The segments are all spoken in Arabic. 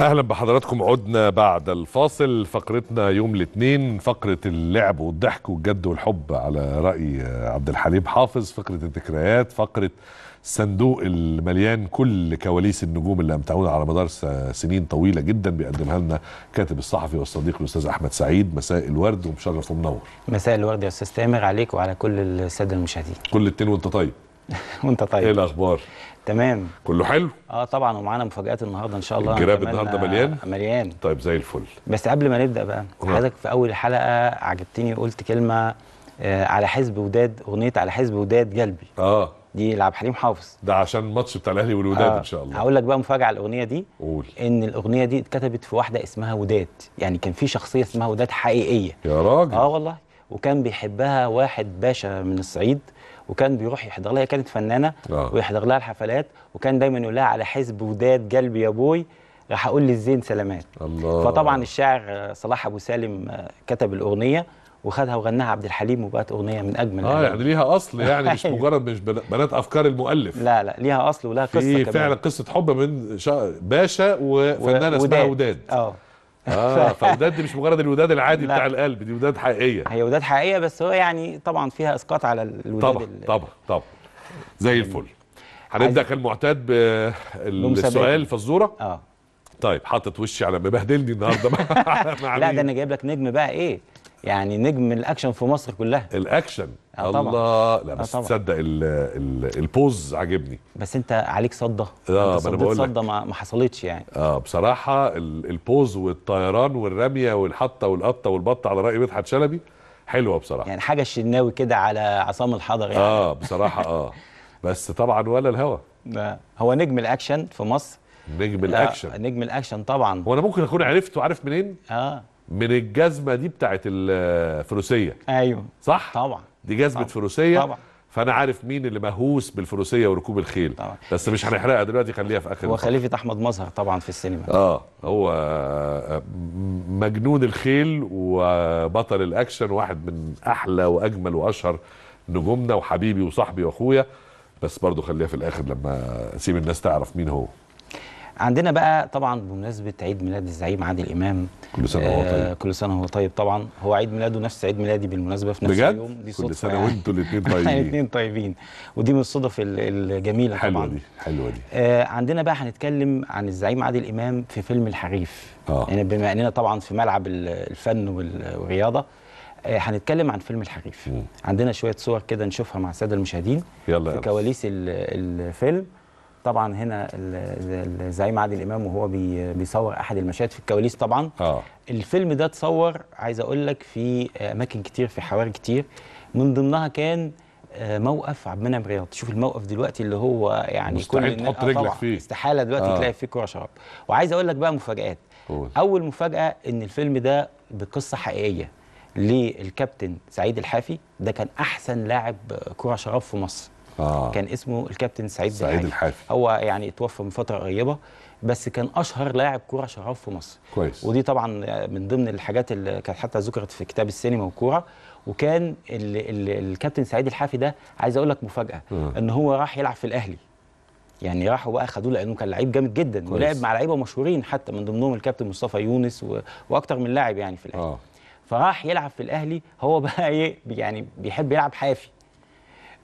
اهلا بحضراتكم عدنا بعد الفاصل فقرتنا يوم الاثنين فقره اللعب والضحك والجد والحب على راي عبد الحليم حافظ فقره الذكريات فقره صندوق المليان كل كواليس النجوم اللي امتعونا على مدار سنين طويله جدا بيقدمها لنا كاتب الصحفي والصديق الاستاذ احمد سعيد مساء الورد ومشرف ومنور مساء الورد يا استاذ تامر عليك وعلى كل الساده المشاهدين كل التين وانت طيب وانت طيب ايه الاخبار تمام كله حلو اه طبعا ومعانا مفاجات النهارده ان شاء الله الجراب النهارده مليان آه، مليان طيب زي الفل بس قبل ما نبدا بقى حضرتك في اول الحلقه عجبتني وقلت كلمه آه على حزب وداد اغنيه على حزب وداد قلبي اه دي لعب حليم حافظ ده عشان الماتش بتاع الاهلي والوداد آه. ان شاء الله هقول لك بقى مفاجاه على الاغنيه دي قول ان الاغنيه دي اتكتبت في واحده اسمها وداد يعني كان في شخصيه اسمها وداد حقيقيه يا راجل اه والله وكان بيحبها واحد باشا من الصعيد وكان بيروح يحضر لها هي كانت فنانه آه. ويحضر لها الحفلات وكان دايما يقول لها على حزب وداد قلبي يا بوي راح اقول للزين سلامات الله. فطبعا الشاعر صلاح ابو سالم آه، كتب الاغنيه وخدها وغناها عبد الحليم وبقت اغنيه من اجمل اه يعني ليها اصل يعني مش أيوه. مجرد مش بنات افكار المؤلف لا لا ليها اصل ولها قصه في كمان فعلا قصه حب من باشا وفنانه اسمها وداد اه اه فوداد دي مش مجرد الوداد العادي بتاع القلب دي وداد حقيقيه هي وداد حقيقيه بس هو يعني طبعا فيها اسقاط على الوداد طبعا طبعا طبعا زي يعني الفل هنبدا كالمعتاد بالسؤال فزوره اه طيب حاطط وشي على مبهدلني النهارده لا ده انا جايب لك نجم بقى ايه يعني نجم الاكشن في مصر كلها الاكشن آه الله لا آه، بس آه تصدق الـ الـ البوز عاجبني بس انت عليك صده اه ما انا بقول صده ما حصلتش يعني اه بصراحه البوز والطيران والرميه والحطه والقطه والبطه على راي مدحت شلبي حلوه بصراحه يعني حاجه الشناوي كده على عصام الحضر يعني اه بصراحه اه بس طبعا ولا الهوى لا هو نجم الاكشن في مصر نجم آه، الاكشن آه نجم الاكشن طبعا وانا ممكن اكون عرفته عارف منين اه من الجزمه دي بتاعت الفروسيه آه، ايوه صح طبعا دي جذبه فروسيه طبعا فانا عارف مين اللي مهووس بالفروسيه وركوب الخيل طبعا. بس مش هنحرقها دلوقتي خليها في اخر هو خليفه احمد مظهر طبعا في السينما اه هو آه، مجنون الخيل وبطل الاكشن واحد من احلى واجمل واشهر نجومنا وحبيبي وصاحبي واخويا بس برضه خليها في الاخر لما اسيب الناس تعرف مين هو عندنا بقى طبعا بمناسبه عيد ميلاد الزعيم عادل امام كل سنه وهو طيب آه كل سنه وهو طيب طبعا هو عيد ميلاده نفس عيد ميلادي بالمناسبه في نفس بجد؟ اليوم دي كل سنه يعني. وانتوا الاثنين طيبين الاثنين طيبين ودي من الصدف الجميله حلوة طبعا حلوه دي حلوه دي آه عندنا بقى هنتكلم عن الزعيم عادل امام في فيلم الحريف آه. يعني بما اننا طبعا في ملعب الفن والرياضه آه، هنتكلم عن فيلم الحريف عندنا شويه صور كده نشوفها مع الساده المشاهدين يلا في يلا. كواليس الفيلم طبعا هنا الزعيم عادل امام وهو بيصور احد المشاهد في الكواليس طبعا اه الفيلم ده اتصور عايز اقول لك في اماكن كتير في حواري كتير من ضمنها كان آه، موقف عبد المنعم رياض شوف الموقف دلوقتي اللي هو يعني كل تحط آه، رجلك فيه استحاله دلوقتي آه. تلاقي فيه كوره شراب وعايز اقول لك بقى مفاجات أوه. اول مفاجاه ان الفيلم ده بقصه حقيقيه للكابتن سعيد الحافي ده كان احسن لاعب كره شراب في مصر آه. كان اسمه الكابتن سعيد, سعيد الحافي. هو يعني اتوفى من فتره قريبه بس كان اشهر لاعب كوره شراف في مصر كويس ودي طبعا من ضمن الحاجات اللي كانت حتى ذكرت في كتاب السينما والكوره وكان الـ الـ الكابتن سعيد الحافي ده عايز اقول لك مفاجاه آه. ان هو راح يلعب في الاهلي يعني راحوا بقى خدوه لانه كان لعيب جامد جدا كويس. ولعب مع لعيبه مشهورين حتى من ضمنهم الكابتن مصطفى يونس و... واكتر من لاعب يعني في الاهلي آه. فراح يلعب في الاهلي هو بقى ايه يعني بيحب يلعب حافي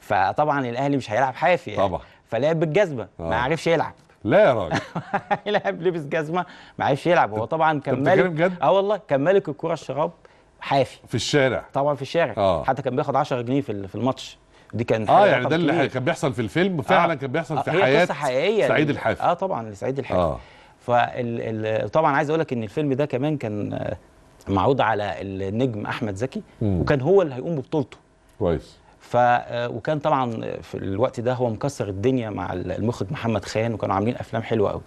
فطبعا الاهلي مش هيلعب حافي يعني طبعا فلعب بالجزمه آه. ما عرفش يلعب لا يا راجل لعب لبس جزمه ما عرفش يلعب هو طبعا كان مالك اه والله كان مالك الكوره الشراب حافي في الشارع طبعا في الشارع آه. حتى كان بياخد 10 جنيه في الماتش دي كان اه يعني ده اللي كان بيحصل في الفيلم آه. فعلا آه. كان بيحصل آه، في حياه قصه حقيقيه سعيد الحافي اه طبعا لسعيد الحافي آه. فطبعا عايز اقول لك ان الفيلم ده كمان كان معروض على النجم احمد زكي وكان هو اللي هيقوم ببطولته كويس ف آه، وكان طبعا في الوقت ده هو مكسر الدنيا مع المخرج محمد خان وكانوا عاملين افلام حلوه قوي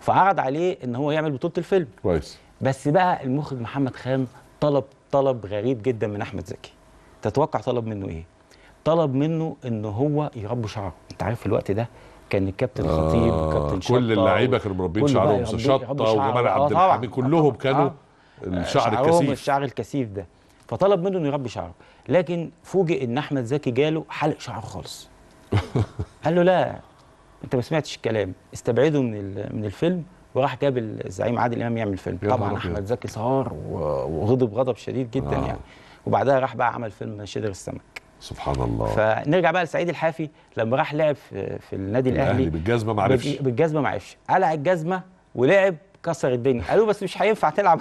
فعرض عليه ان هو يعمل بطوله الفيلم كويس بس بقى المخرج محمد خان طلب طلب غريب جدا من احمد زكي تتوقع طلب منه ايه طلب منه ان هو يربي شعره انت عارف في الوقت ده كان الكابتن آه خطيب كابتن شطه كل اللعيبه كانوا مربين شعرهم شطه وجمال آه، عبد الحميد كلهم آه، كانوا آه الشعر الكثيف الشعر الكثيف ده فطلب منه انه يربي شعره لكن فوجئ ان احمد زكي جاله حلق شعره خالص قال له لا انت ما سمعتش الكلام استبعده من من الفيلم وراح جاب الزعيم عادل امام يعمل فيلم طبعا احمد زكي صار وغضب غضب شديد جدا آه. يعني وبعدها راح بقى عمل فيلم شدر السمك سبحان الله فنرجع بقى لسعيد الحافي لما راح لعب في, النادي الاهلي, الأهلي بالجزمه ما عرفش بالجزمه ما عرفش قلع الجزمه ولعب كسر الدنيا قالوا بس مش هينفع تلعب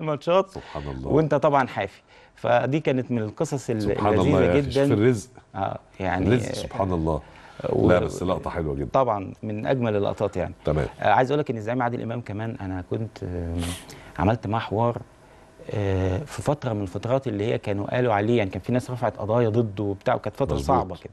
الماتشات سبحان الله وانت طبعا حافي فدي كانت من القصص اللذيذه جدا في الرزق اه يعني الرزق سبحان الله و... لا بس لقطه حلوه جدا طبعا من اجمل اللقطات يعني تمام آه عايز اقول لك ان الزعيم عادل امام كمان انا كنت آه عملت معاه حوار في فتره من الفترات اللي هي كانوا قالوا عليه يعني كان في ناس رفعت قضايا ضده وبتاع وكانت فتره مزبوط. صعبه كده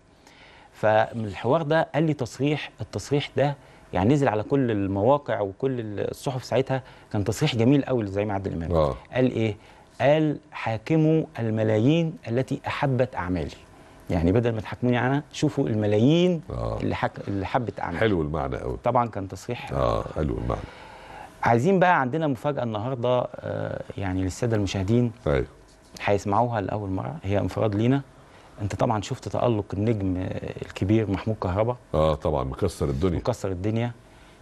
فالحوار ده قال لي تصريح التصريح ده يعني نزل على كل المواقع وكل الصحف ساعتها كان تصريح جميل قوي لزعيم عادل امام آه. قال ايه قال حاكموا الملايين التي احبت اعمالي يعني بدل ما تحكموني انا شوفوا الملايين آه. اللي حك... اللي حبت اعمالي حلو المعنى قوي طبعا كان تصريح اه حلو المعنى عايزين بقى عندنا مفاجاه النهارده آه يعني للساده المشاهدين ايوه هيسمعوها لاول مره هي انفراد لينا انت طبعا شفت تالق النجم الكبير محمود كهربا اه طبعا مكسر الدنيا مكسر الدنيا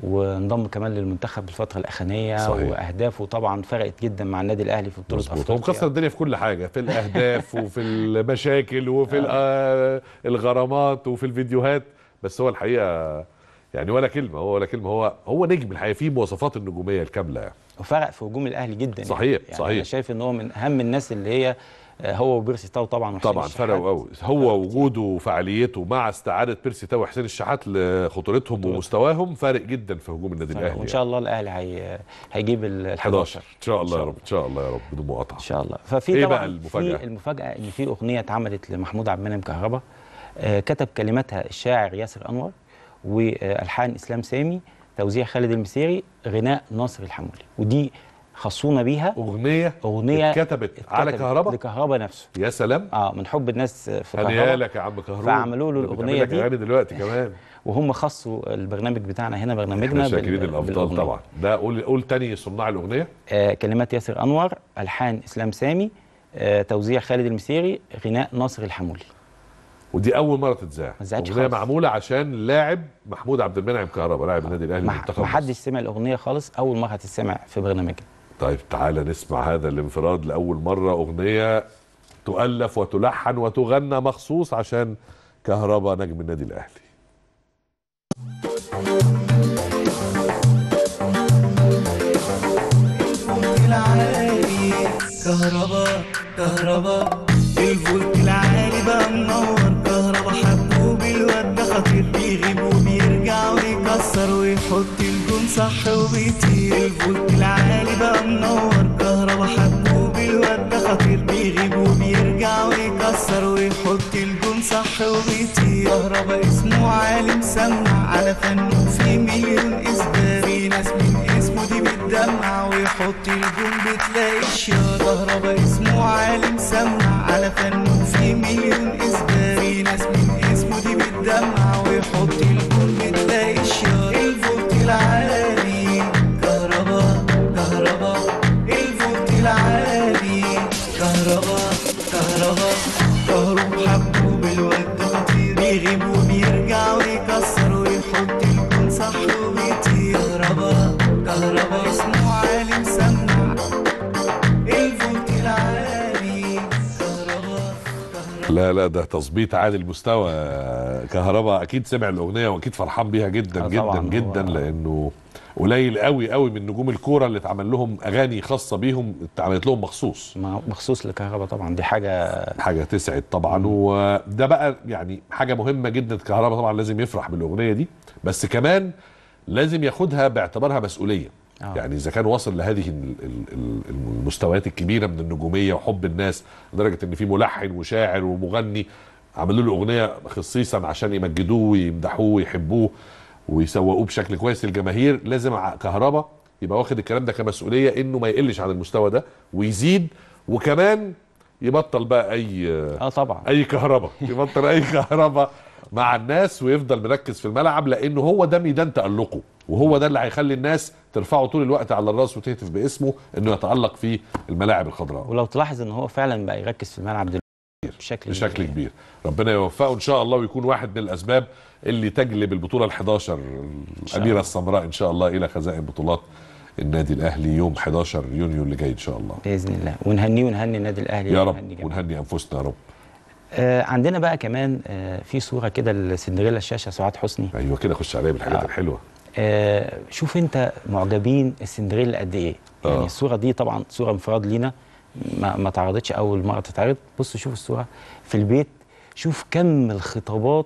وانضم كمان للمنتخب الفتره الاخرانيه صحيح. واهدافه طبعا فرقت جدا مع النادي الاهلي في بطوله افريقيا هو مكسر الدنيا في كل حاجه في الاهداف وفي المشاكل وفي آه، الغرامات وفي الفيديوهات بس هو الحقيقه يعني ولا كلمه هو ولا كلمه هو هو نجم الحقيقه فيه مواصفات النجوميه الكامله وفرق في هجوم الاهلي جدا يعني. صحيح يعني صحيح انا شايف ان هو من اهم الناس اللي هي آه، هو وبيرسي تاو طبعا طبعا فرقوا قوي هو وجوده وفعاليته مع استعاده بيرسي تاو وحسين الشحات لخطورتهم ومستواهم فارق جدا في هجوم النادي الاهلي وان يعني. شاء الله الاهلي هي... هيجيب ال 11 ان شاء الله يا رب ان شاء الله يا رب بدون مقاطعه ان شاء الله ففي ايه بقى المفاجاه؟ المفاجاه ان في اغنيه اتعملت لمحمود عبد المنعم كهربا آه، كتب كلماتها الشاعر ياسر انور والحان اسلام سامي توزيع خالد المسيري غناء ناصر الحمولي ودي خصونا بيها اغنيه اغنيه اتكتبت على كهربا لكهربا نفسه يا سلام اه من حب الناس في كهربا لك يا عم كهربا فعملوا له الاغنيه دي اغاني دلوقتي كمان وهم خصوا البرنامج بتاعنا هنا برنامجنا احنا شاكرين الابطال طبعا ده قول قول تاني صناع الاغنيه آه كلمات ياسر انور الحان اسلام سامي آه توزيع خالد المسيري غناء ناصر الحمولي ودي اول مره تتذاع اغنيه معموله عشان لاعب محمود عبد المنعم كهربا لاعب النادي الاهلي مح... محدش سمع الاغنيه خالص اول مره هتتسمع في برنامجنا طيب تعالى نسمع هذا الانفراد لأول مرة أغنية تؤلف وتلحن وتغنى مخصوص عشان كهربا نجم النادي الأهلي كهربا كهربا الفولت العالي بقى منور كهربا حبوب الواد ده خطير بيغيب وبيرجع ويكسر ويحط صح وبيطير الفولت العالي بقى منور كهربا حبه الورد ده خطير بيغيب وبيرجع ويكسر ويحط الجون صح وبيطير كهربا اسمه عالم سمع على فنه في مليون اسباب في ناس من اسمه دي بتدمع ويحط الجون بتلاقي الشيار كهربا اسمه عالم سمع على فنه في مليون اسباب لا لا ده تظبيط عالي المستوى كهربا اكيد سمع الاغنيه واكيد فرحان بيها جدا آه، جدا جدا لانه قليل قوي قوي من نجوم الكوره اللي اتعمل لهم اغاني خاصه بيهم اتعملت لهم مخصوص مخصوص لكهربا طبعا دي حاجه حاجه تسعد طبعا وده بقى يعني حاجه مهمه جدا كهربا طبعا لازم يفرح بالاغنيه دي بس كمان لازم ياخدها باعتبارها مسؤوليه آه. يعني اذا كان وصل لهذه المستويات الكبيره من النجوميه وحب الناس لدرجه ان في ملحن وشاعر ومغني عملوا له اغنيه خصيصا عشان يمجدوه ويمدحوه ويحبوه ويسوقوه بشكل كويس للجماهير لازم كهربا يبقى واخد الكلام ده كمسؤوليه انه ما يقلش عن المستوى ده ويزيد وكمان يبطل بقى اي اه طبعا اي كهرباء يبطل اي كهرباء مع الناس ويفضل مركز في الملعب لانه هو ده ميدان تالقه وهو ده اللي هيخلي الناس ترفعه طول الوقت على الراس وتهتف باسمه انه يتالق في الملاعب الخضراء ولو تلاحظ ان هو فعلا بقى يركز في الملعب دلوقتي بشكل, بشكل كبير. كبير ربنا يوفقه ان شاء الله ويكون واحد من الاسباب اللي تجلب البطوله ال11 الاميره السمراء ان شاء الله الى خزائن بطولات النادي الاهلي يوم 11 يونيو اللي جاي ان شاء الله باذن الله ونهنيه ونهني النادي الاهلي يا رب ونهني انفسنا يا رب آه عندنا بقى كمان آه في صوره كده لسندريلا الشاشه سعاد حسني ايوه كده خش عليا بالحاجات آه. الحلوه آه شوف انت معجبين السندريلا قد ايه يعني أوه. الصوره دي طبعا صوره انفراد لينا ما, ما تعرضتش اول مره تتعرض بص شوف الصوره في البيت شوف كم الخطابات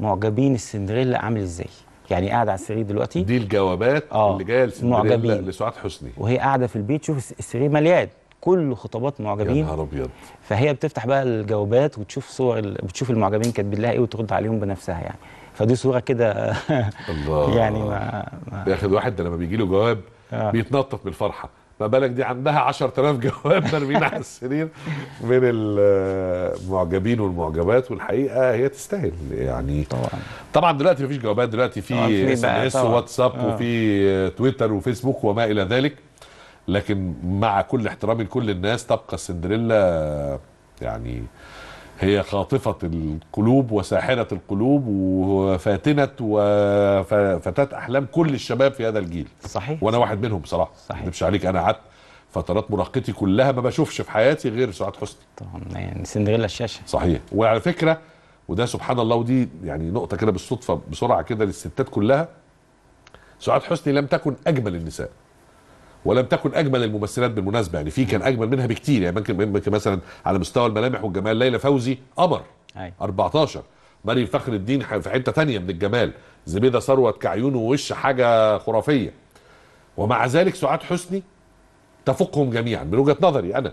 معجبين السندريلا عامل ازاي يعني قاعده على السرير دلوقتي دي الجوابات آه اللي جايه للسندريلا لسعاد حسني وهي قاعده في البيت شوف السرير مليان كله خطابات معجبين يا نهار ابيض فهي بتفتح بقى الجوابات وتشوف صور بتشوف المعجبين كاتبين لها ايه وترد عليهم بنفسها يعني فدي صوره كده الله يعني ما, ما يا اخي الواحد ده لما بيجي له جواب آه. بيتنطط من الفرحه ما بالك دي عندها 10000 جواب مرمين على السرير من المعجبين والمعجبات والحقيقه هي تستاهل يعني طبعا طبعا دلوقتي مفيش جوابات دلوقتي في اس ام اس وواتساب آه. وفي تويتر وفيسبوك وما الى ذلك لكن مع كل احترامي لكل الناس تبقى السندريلا يعني هي خاطفة القلوب وساحرة القلوب وفاتنة وفتاة أحلام كل الشباب في هذا الجيل صحيح وأنا واحد منهم بصراحة صحيح مش عليك أنا قعدت فترات مراهقتي كلها ما بشوفش في حياتي غير سعاد حسني طبعا يعني سندريلا الشاشة صحيح وعلى فكرة وده سبحان الله ودي يعني نقطة كده بالصدفة بسرعة كده للستات كلها سعاد حسني لم تكن أجمل النساء ولم تكن اجمل الممثلات بالمناسبه يعني في كان اجمل منها بكتير يعني ممكن مثلا على مستوى الملامح والجمال ليلى فوزي قمر 14 مريم فخر الدين في حته ثانيه من الجمال زبيده ثروت كعيون ووش حاجه خرافيه ومع ذلك سعاد حسني تفوقهم جميعا من وجهه نظري انا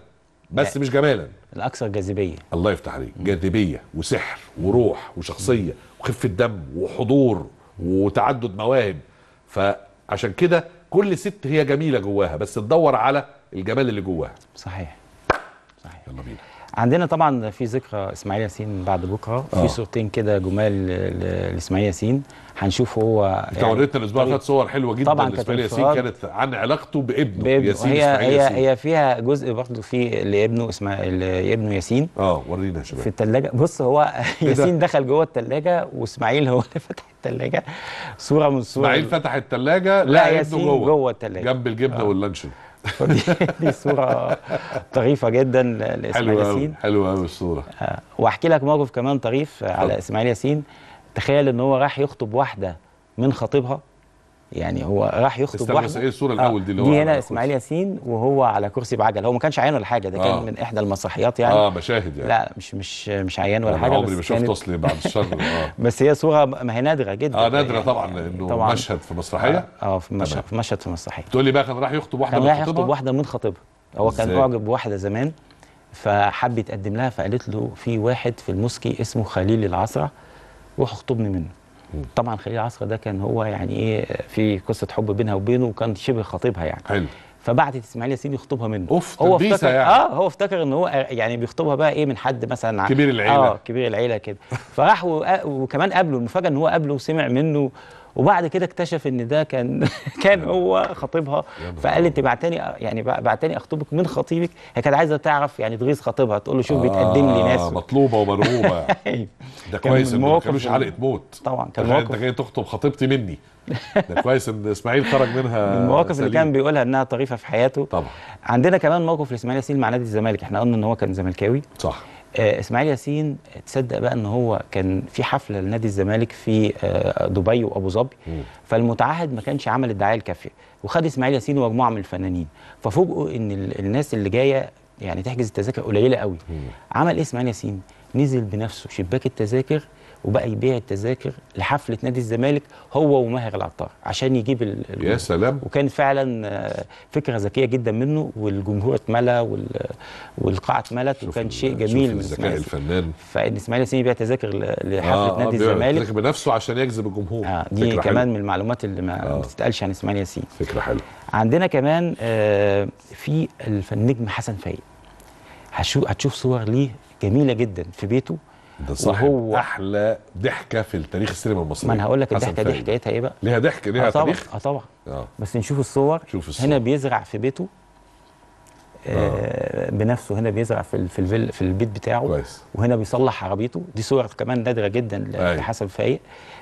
بس مش جمالا الاكثر جاذبيه الله يفتح عليك جاذبيه وسحر وروح وشخصيه وخفه دم وحضور وتعدد مواهب فعشان كده كل ست هي جميله جواها بس تدور على الجمال اللي جواها صحيح صحيح يلا بينا عندنا طبعا في ذكرى اسماعيل ياسين بعد بكره في آه. صورتين كده جمال لاسماعيل ياسين هنشوف هو انت يعني وريتنا الاسبوع اللي فات صور حلوه جدا طبعا لاسماعيل ياسين كانت عن علاقته بابنه بابن. ياسين هي هي ياسين. هي فيها جزء برضه في لابنه اسماعيل ابنه ياسين اه ورينا يا شباب في الثلاجه بص هو إيه ياسين دخل جوه الثلاجه واسماعيل هو اللي فتح الثلاجه صوره من الصور اسماعيل فتح الثلاجه لا, لا ياسين جوه, جوه الثلاجه جنب الجبنه آه. واللانشون فدي دي صوره طريفه جدا لاسماعيل ياسين حلوه قوي الصوره آه، واحكي لك موقف كمان طريف على اسماعيل ياسين تخيل ان هو راح يخطب واحده من خطيبها يعني هو راح يخطب واحده ايه الصوره آه، الاول دي اللي هو دي هنا اسماعيل ياسين وهو على كرسي بعجل هو ما كانش عيان ولا حاجه ده آه. كان من احدى المسرحيات يعني اه بشاهد يعني لا مش مش مش عيان ولا حاجه عمري ما شفت اصلي بعد الشر اه بس هي صوره ما هي نادره جدا اه نادره يعني طبعا لانه طبعًا مشهد في مسرحيه اه, آه، في مشهد في مشهد في مسرحيه تقول لي بقى كان راح يخطب واحده كان راح يخطب واحده من خطيبها هو كان معجب بواحده زمان فحب يتقدم لها فقالت له في واحد في الموسكي اسمه خليل العصرة روح اخطبني منه طبعا خليل عصر ده كان هو يعني ايه في قصه حب بينها وبينه وكان شبه خطيبها يعني حلو فبعتت اسماعيل ياسين يخطبها منه اوف هو افتكر يعني. اه هو افتكر ان هو يعني بيخطبها بقى ايه من حد مثلا كبير العيله اه كبير العيله كده فراح آه، وكمان قابله المفاجاه ان هو قابله وسمع منه وبعد كده اكتشف ان ده كان كان هو خطيبها فقال لي انت بعتني يعني بعتني اخطبك من خطيبك هي كانت عايزه تعرف يعني تغيظ خطيبها تقول له شوف آه، بيتقدم لي ناس مطلوبه ومرغوبه أيوة. ده كويس ان ما كانوش حلقه موت طبعا كان موقف انت جاي تخطب خطيبتي مني ده كويس ان اسماعيل خرج منها من المواقف اللي كان بيقولها انها طريفه في حياته طبعا عندنا كمان موقف لاسماعيل ياسين مع نادي الزمالك احنا قلنا ان هو كان زملكاوي صح آه، اسماعيل ياسين تصدق بقى ان هو كان في حفله لنادي الزمالك في آه، دبي وابو ظبي فالمتعهد ما كانش عمل الدعايه الكافيه وخد اسماعيل ياسين ومجموعه من الفنانين ففوجئوا ان الناس اللي جايه يعني تحجز التذاكر قليله قوي عمل ايه اسماعيل ياسين نزل بنفسه شباك التذاكر وبقى يبيع التذاكر لحفله نادي الزمالك هو وماهر العطار عشان يجيب ال يا سلام وكان فعلا آه، فكره ذكيه جدا منه والجمهور اتملى والقاعه اتملت وكان شيء جميل من ذكاء الفنان فان اسماعيل ياسين يبيع تذاكر لحفله آه, آه، نادي آه الزمالك بنفسه عشان يجذب الجمهور آه دي كمان حلو. من المعلومات اللي ما آه. بتتقالش عن اسماعيل ياسين فكره حلوه عندنا كمان آه في الفنجم حسن فايق هتشوف صور ليه جميله جدا في بيته ده صاحب وهو احلى ضحكه في التاريخ السينما المصري ما انا هقول لك الضحكه دي حكايتها ايه بقى ليها ضحك ليها آه تاريخ اه طبعا آه. بس نشوف الصور شوف الصور. هنا بيزرع في بيته آه. آه. بنفسه هنا بيزرع في في الفيل في البيت بتاعه كويس. وهنا بيصلح عربيته دي صور كمان نادره جدا لحسن فايق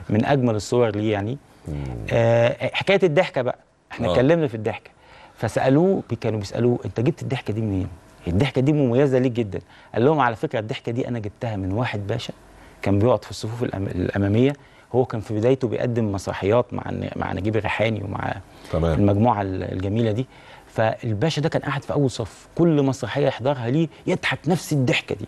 من اجمل الصور ليه يعني آه حكايه الضحكه بقى احنا آه. اتكلمنا آه. في الضحكه فسالوه كانوا بيسالوه انت جبت الضحكه دي منين؟ الضحكه دي مميزه ليك جدا قال لهم على فكره الضحكه دي انا جبتها من واحد باشا كان بيقعد في الصفوف الاماميه هو كان في بدايته بيقدم مسرحيات مع مع نجيب الريحاني ومع تمام. المجموعه الجميله دي فالباشا ده كان قاعد في اول صف كل مسرحيه يحضرها ليه يضحك نفس الضحكه دي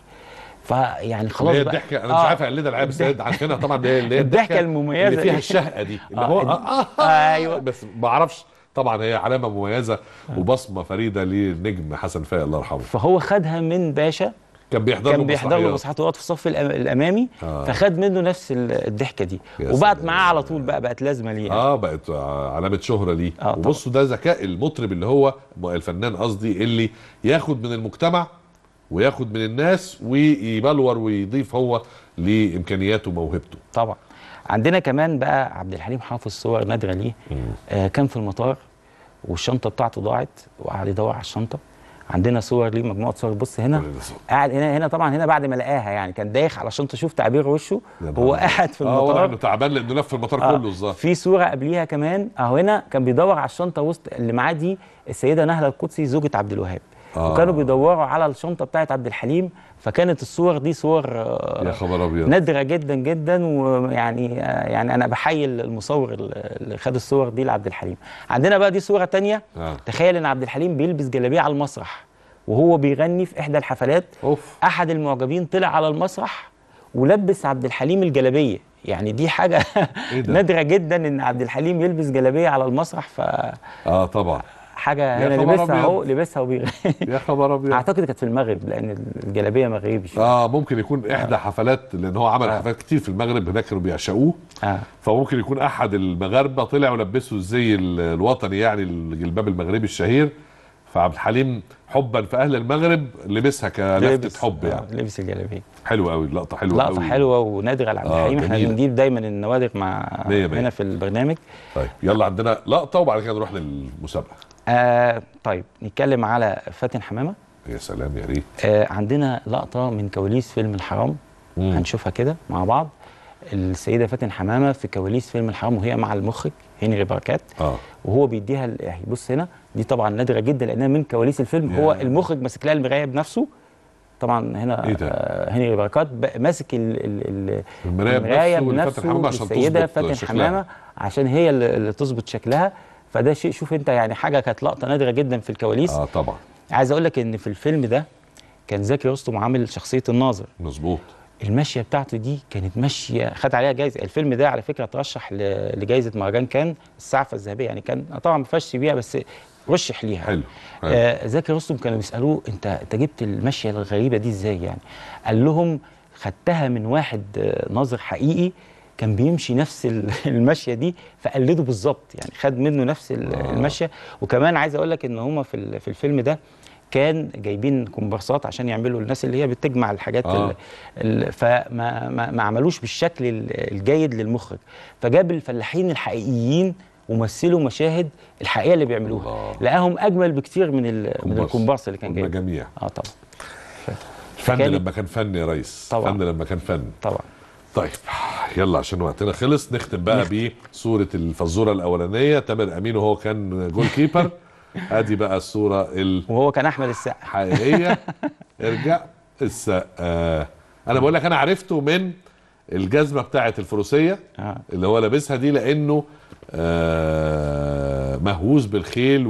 فيعني خلاص هي الضحكه انا مش عارف آه. اقلدها العيال بس عارفينها طبعا اللي هي الضحكه المميزه اللي فيها الشهقه دي اللي آه هو آه آه آه ايوه بس ما اعرفش طبعا هي علامه مميزه آه. وبصمه فريده للنجم حسن فايق الله يرحمه فهو خدها من باشا كان بيحضر كان بيحضر له مسرحيات ويقعد في الصف الامامي آه. فخد منه نفس الضحكه دي وبعت معاه على طول بقى بقت لازمه ليه اه بقت علامه شهره ليه آه وبصوا ده ذكاء المطرب اللي هو الفنان قصدي اللي ياخد من المجتمع وياخد من الناس ويبلور ويضيف هو لامكانياته وموهبته طبعا عندنا كمان بقى عبد الحليم حافظ صور نادره ليه آه كان في المطار والشنطه بتاعته ضاعت وقعد يدور على الشنطه عندنا صور ليه مجموعه صور بص هنا قاعد هنا هنا طبعا هنا بعد ما لقاها يعني كان دايخ على شنطه شوف تعبير وشه هو قاعد في آه، المطار اه تعبان لانه لف المطار آه كله بالظبط في صوره قبليها كمان اهو هنا كان بيدور على الشنطه وسط اللي معاه دي السيده نهله القدسي زوجة عبد الوهاب آه. وكانوا بيدوروا على الشنطه بتاعت عبد الحليم فكانت الصور دي صور آه، يا خبر ابيض نادره جدا جدا ويعني آه، يعني انا بحيي المصور اللي خد الصور دي لعبد الحليم عندنا بقى دي صوره ثانيه آه. تخيل ان عبد الحليم بيلبس جلابيه على المسرح وهو بيغني في احدى الحفلات أوف. احد المعجبين طلع على المسرح ولبس عبد الحليم الجلابيه يعني دي حاجه إيه نادره جدا ان عبد الحليم يلبس جلابيه على المسرح ف اه طبعا حاجه انا لبسها اهو لبسها وبيغني يا خبر ابيض اعتقد كانت في المغرب لان الجلابيه مغربي شوية. اه ممكن يكون آه. احدى آه. حفلات لان هو عمل آه. حفلات كتير في المغرب هناك كانوا بيعشقوه آه. فممكن يكون احد المغاربه طلع ولبسه الزي الوطني يعني الجلباب المغربي الشهير فعبد الحليم حبا في اهل المغرب لبسها كلفته حب يعني آه لبس الجلابيه حلوه قوي اللقطه حلوه لقطه قوي. حلوه ونادره على عبد آه، الحليم آه احنا بنجيب دايما النوادر مع مية مية. هنا في البرنامج طيب يلا عندنا لقطه وبعد كده نروح للمسابقه آه طيب نتكلم على فاتن حمامه يا سلام يا ريت آه عندنا لقطه من كواليس فيلم الحرام مم. هنشوفها كده مع بعض السيده فاتن حمامه في كواليس فيلم الحرام وهي مع المخرج هنري بركات آه. وهو بيديها يعني بص هنا دي طبعا نادره جدا لانها من كواليس الفيلم يعني. هو المخرج ماسك لها المرايه بنفسه طبعا هنا إيه آه هنري بركات ماسك المرايه بنفسه, بنفسه, بنفسه السيده فاتن حمامه عشان هي اللي تظبط شكلها فده شيء شوف انت يعني حاجه كانت لقطه نادره جدا في الكواليس اه طبعا عايز اقول لك ان في الفيلم ده كان زكي رستم عامل شخصيه الناظر مظبوط المشيه بتاعته دي كانت ماشيه خد عليها جايزه الفيلم ده على فكره ترشح لجائزه مهرجان كان السعفه الذهبيه يعني كان طبعا ما فيهاش بيها بس رشح ليها حلو, حلو. آه زكي رستم كانوا بيسالوه انت انت جبت المشيه الغريبه دي ازاي يعني قال لهم خدتها من واحد آه، ناظر حقيقي كان بيمشي نفس المشيه دي فقلده بالظبط يعني خد منه نفس آه. المشيه وكمان عايز اقول لك ان هما في في الفيلم ده كان جايبين كومبارسات عشان يعملوا الناس اللي هي بتجمع الحاجات آه. فما ما, ما عملوش بالشكل الجيد للمخرج فجاب الفلاحين الحقيقيين ومثلوا مشاهد الحقيقه اللي بيعملوها لقاهم اجمل بكتير من من الكومبارس اللي كان جايب جميع اه طبعا فن لما كان فن يا ريس طبعا فن لما كان فن طبعا طيب يلا عشان وقتنا خلص نختم بقى بصوره الفزوره الاولانيه تامر امين وهو كان جول كيبر ادي بقى الصوره ال وهو كان احمد السقا حقيقيه ارجع السقا انا بقول لك انا عرفته من الجزمه بتاعه الفروسيه آه. اللي هو لابسها دي لانه آه، مهووس بالخيل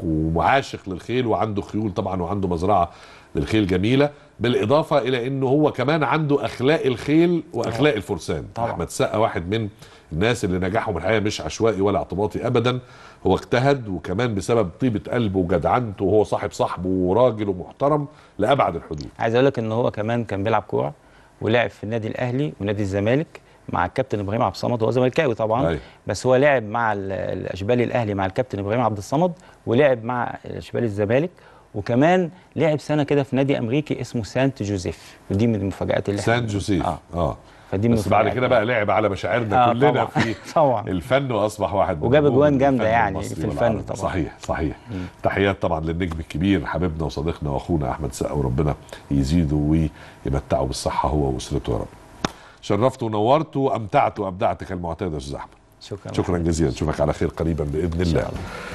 ومعاشق للخيل وعنده خيول طبعا وعنده مزرعه بالخيل جميله بالاضافه الى انه هو كمان عنده اخلاق الخيل واخلاق الفرسان طبعا. احمد سقا واحد من الناس اللي نجاحهم الحقيقه مش عشوائي ولا اعتباطي ابدا هو اجتهد وكمان بسبب طيبه قلبه وجدعنته وهو صاحب صاحبه وراجل ومحترم لابعد الحدود عايز اقول لك ان هو كمان كان بيلعب كوره ولعب في النادي الاهلي ونادي الزمالك مع الكابتن ابراهيم عبد الصمد هو زملكاوي طبعا أي. أيوه. بس هو لعب مع الاشبالي الاهلي مع الكابتن ابراهيم عبد الصمد ولعب مع اشبالي الزمالك وكمان لعب سنه كده في نادي امريكي اسمه سانت جوزيف ودي من المفاجات اللي سانت جوزيف اه, آه. فدي بس بعد كده بقى لعب على مشاعرنا آه كلنا طبعا. في طبعا. الفن واصبح واحد وجاب اجوان جامده يعني في الفن طبعا صحيح صحيح تحيات طبعا للنجم الكبير حبيبنا وصديقنا واخونا احمد سقا وربنا يزيده ويمتعه بالصحه هو واسرته يا رب شرفت ونورت وامتعت وابدعت كالمعتاد يا استاذ احمد شكرا شكرا جزيلا نشوفك على خير قريبا باذن الله, الله.